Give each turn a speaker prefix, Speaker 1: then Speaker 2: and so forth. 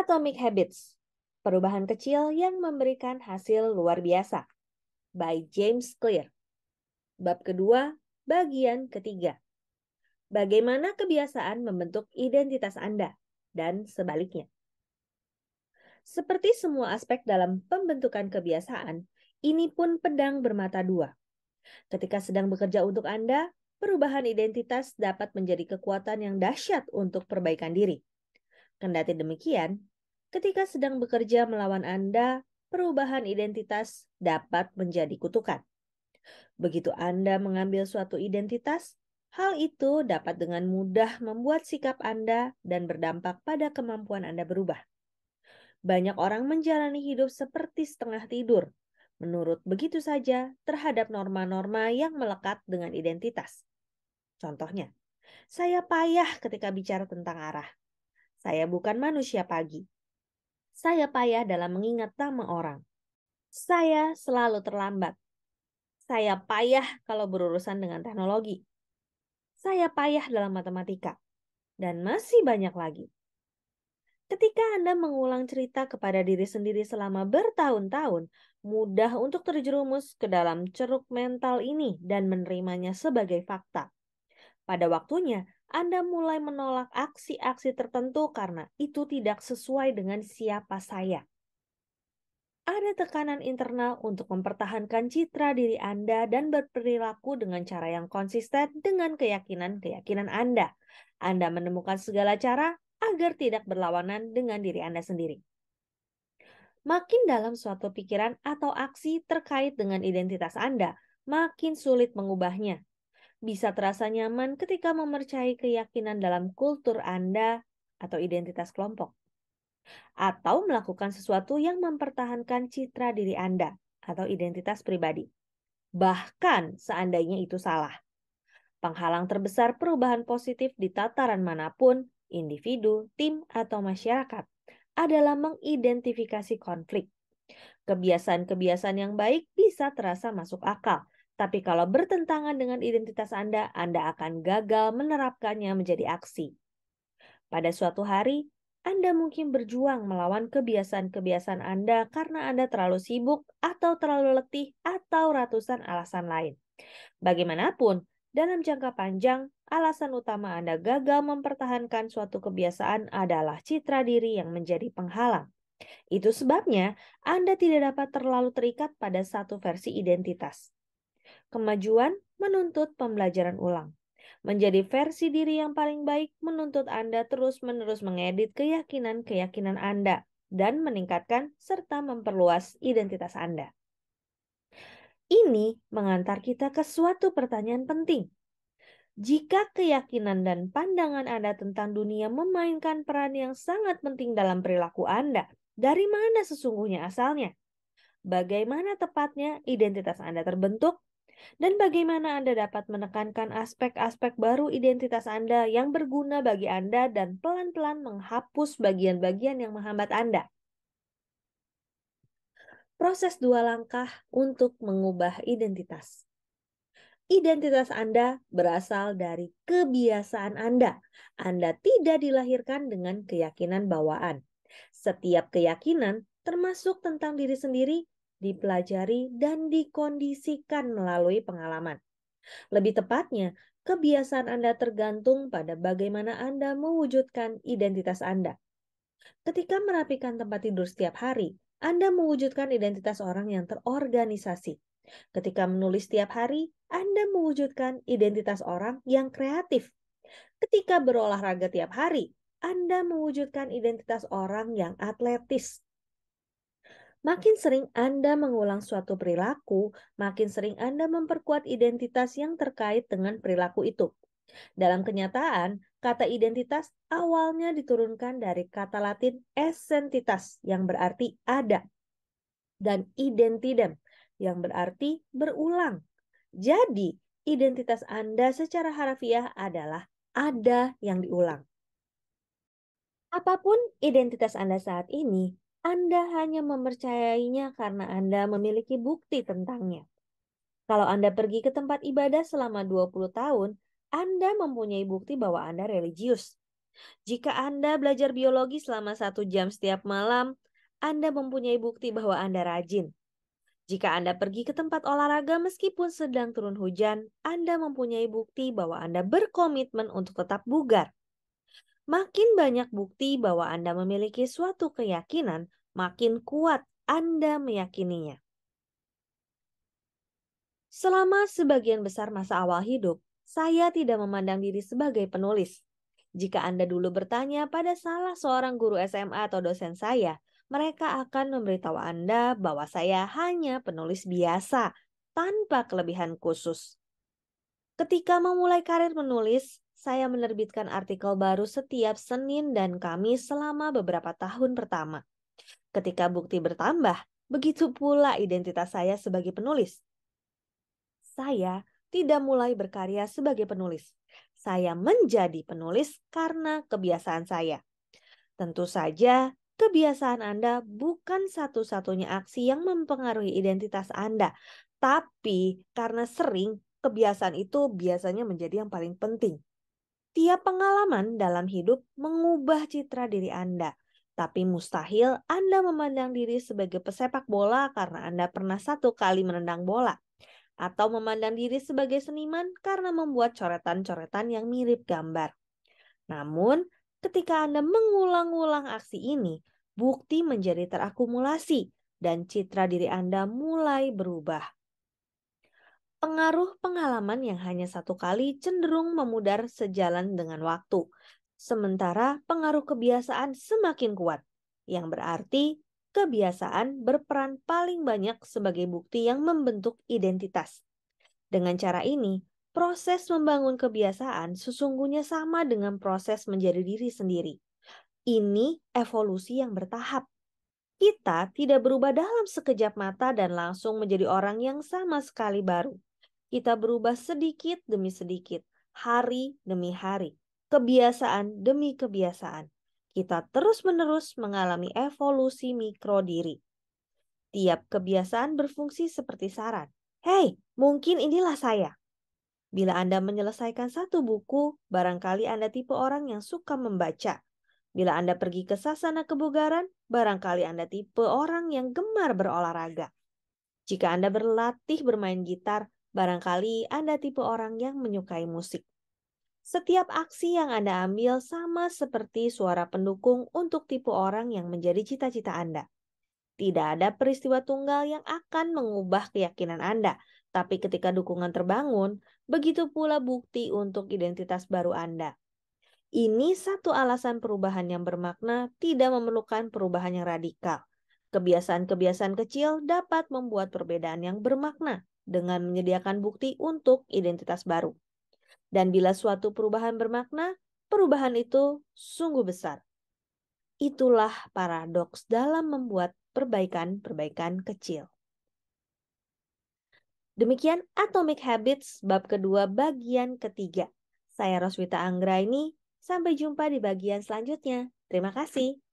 Speaker 1: Atomic Habits, perubahan kecil yang memberikan hasil luar biasa, by James Clear. Bab kedua, bagian ketiga. Bagaimana kebiasaan membentuk identitas Anda dan sebaliknya. Seperti semua aspek dalam pembentukan kebiasaan, ini pun pedang bermata dua. Ketika sedang bekerja untuk Anda, perubahan identitas dapat menjadi kekuatan yang dahsyat untuk perbaikan diri. Kendati demikian, ketika sedang bekerja melawan Anda, perubahan identitas dapat menjadi kutukan. Begitu Anda mengambil suatu identitas, hal itu dapat dengan mudah membuat sikap Anda dan berdampak pada kemampuan Anda berubah. Banyak orang menjalani hidup seperti setengah tidur, menurut begitu saja terhadap norma-norma yang melekat dengan identitas. Contohnya, saya payah ketika bicara tentang arah. Saya bukan manusia pagi. Saya payah dalam mengingat nama orang. Saya selalu terlambat. Saya payah kalau berurusan dengan teknologi. Saya payah dalam matematika. Dan masih banyak lagi. Ketika Anda mengulang cerita kepada diri sendiri selama bertahun-tahun, mudah untuk terjerumus ke dalam ceruk mental ini dan menerimanya sebagai fakta. Pada waktunya, anda mulai menolak aksi-aksi tertentu karena itu tidak sesuai dengan siapa saya. Ada tekanan internal untuk mempertahankan citra diri Anda dan berperilaku dengan cara yang konsisten dengan keyakinan-keyakinan Anda. Anda menemukan segala cara agar tidak berlawanan dengan diri Anda sendiri. Makin dalam suatu pikiran atau aksi terkait dengan identitas Anda, makin sulit mengubahnya bisa terasa nyaman ketika memercayai keyakinan dalam kultur Anda atau identitas kelompok. Atau melakukan sesuatu yang mempertahankan citra diri Anda atau identitas pribadi. Bahkan seandainya itu salah. Penghalang terbesar perubahan positif di tataran manapun, individu, tim, atau masyarakat, adalah mengidentifikasi konflik. Kebiasaan-kebiasaan yang baik bisa terasa masuk akal, tapi kalau bertentangan dengan identitas Anda, Anda akan gagal menerapkannya menjadi aksi. Pada suatu hari, Anda mungkin berjuang melawan kebiasaan-kebiasaan Anda karena Anda terlalu sibuk atau terlalu letih atau ratusan alasan lain. Bagaimanapun, dalam jangka panjang, alasan utama Anda gagal mempertahankan suatu kebiasaan adalah citra diri yang menjadi penghalang. Itu sebabnya Anda tidak dapat terlalu terikat pada satu versi identitas. Kemajuan menuntut pembelajaran ulang. Menjadi versi diri yang paling baik menuntut Anda terus-menerus mengedit keyakinan-keyakinan Anda dan meningkatkan serta memperluas identitas Anda. Ini mengantar kita ke suatu pertanyaan penting. Jika keyakinan dan pandangan Anda tentang dunia memainkan peran yang sangat penting dalam perilaku Anda, dari mana sesungguhnya asalnya? Bagaimana tepatnya identitas Anda terbentuk dan bagaimana Anda dapat menekankan aspek-aspek baru identitas Anda yang berguna bagi Anda dan pelan-pelan menghapus bagian-bagian yang menghambat Anda? Proses dua langkah untuk mengubah identitas identitas Anda berasal dari kebiasaan Anda. Anda tidak dilahirkan dengan keyakinan bawaan. Setiap keyakinan, termasuk tentang diri sendiri, dipelajari, dan dikondisikan melalui pengalaman. Lebih tepatnya, kebiasaan Anda tergantung pada bagaimana Anda mewujudkan identitas Anda. Ketika merapikan tempat tidur setiap hari, Anda mewujudkan identitas orang yang terorganisasi. Ketika menulis setiap hari, Anda mewujudkan identitas orang yang kreatif. Ketika berolahraga tiap hari, Anda mewujudkan identitas orang yang atletis. Makin sering Anda mengulang suatu perilaku, makin sering Anda memperkuat identitas yang terkait dengan perilaku itu. Dalam kenyataan, kata identitas awalnya diturunkan dari kata Latin essentitas yang berarti ada dan identidem yang berarti berulang. Jadi, identitas Anda secara harafiah adalah ada yang diulang. Apapun identitas Anda saat ini, anda hanya mempercayainya karena Anda memiliki bukti tentangnya. Kalau Anda pergi ke tempat ibadah selama 20 tahun, Anda mempunyai bukti bahwa Anda religius. Jika Anda belajar biologi selama satu jam setiap malam, Anda mempunyai bukti bahwa Anda rajin. Jika Anda pergi ke tempat olahraga meskipun sedang turun hujan, Anda mempunyai bukti bahwa Anda berkomitmen untuk tetap bugar. Makin banyak bukti bahwa Anda memiliki suatu keyakinan, makin kuat Anda meyakininya. Selama sebagian besar masa awal hidup, saya tidak memandang diri sebagai penulis. Jika Anda dulu bertanya pada salah seorang guru SMA atau dosen saya, mereka akan memberitahu Anda bahwa saya hanya penulis biasa, tanpa kelebihan khusus. Ketika memulai karir menulis, saya menerbitkan artikel baru setiap Senin dan Kamis selama beberapa tahun pertama. Ketika bukti bertambah, begitu pula identitas saya sebagai penulis. Saya tidak mulai berkarya sebagai penulis. Saya menjadi penulis karena kebiasaan saya. Tentu saja, kebiasaan Anda bukan satu-satunya aksi yang mempengaruhi identitas Anda, tapi karena sering kebiasaan itu biasanya menjadi yang paling penting. Tiap pengalaman dalam hidup mengubah citra diri Anda. Tapi mustahil Anda memandang diri sebagai pesepak bola karena Anda pernah satu kali menendang bola. Atau memandang diri sebagai seniman karena membuat coretan-coretan yang mirip gambar. Namun, ketika Anda mengulang-ulang aksi ini, bukti menjadi terakumulasi dan citra diri Anda mulai berubah pengaruh pengalaman yang hanya satu kali cenderung memudar sejalan dengan waktu, sementara pengaruh kebiasaan semakin kuat, yang berarti kebiasaan berperan paling banyak sebagai bukti yang membentuk identitas. Dengan cara ini, proses membangun kebiasaan sesungguhnya sama dengan proses menjadi diri sendiri. Ini evolusi yang bertahap kita tidak berubah dalam sekejap mata dan langsung menjadi orang yang sama sekali baru kita berubah sedikit demi sedikit, hari demi hari, kebiasaan demi kebiasaan. Kita terus-menerus mengalami evolusi mikro diri. Tiap kebiasaan berfungsi seperti saran. Hei, mungkin inilah saya. Bila Anda menyelesaikan satu buku, barangkali Anda tipe orang yang suka membaca. Bila Anda pergi ke sasana kebugaran, barangkali Anda tipe orang yang gemar berolahraga. Jika Anda berlatih bermain gitar, Barangkali Anda tipe orang yang menyukai musik. Setiap aksi yang Anda ambil sama seperti suara pendukung untuk tipe orang yang menjadi cita-cita Anda. Tidak ada peristiwa tunggal yang akan mengubah keyakinan Anda, tapi ketika dukungan terbangun, begitu pula bukti untuk identitas baru Anda. Ini satu alasan perubahan yang bermakna tidak memerlukan perubahan yang radikal. Kebiasaan-kebiasaan kecil dapat membuat perbedaan yang bermakna dengan menyediakan bukti untuk identitas baru. Dan bila suatu perubahan bermakna, perubahan itu sungguh besar. Itulah paradoks dalam membuat perbaikan-perbaikan kecil. Demikian Atomic Habits bab kedua bagian ketiga. Saya Roswita Anggra ini, sampai jumpa di bagian selanjutnya. Terima kasih.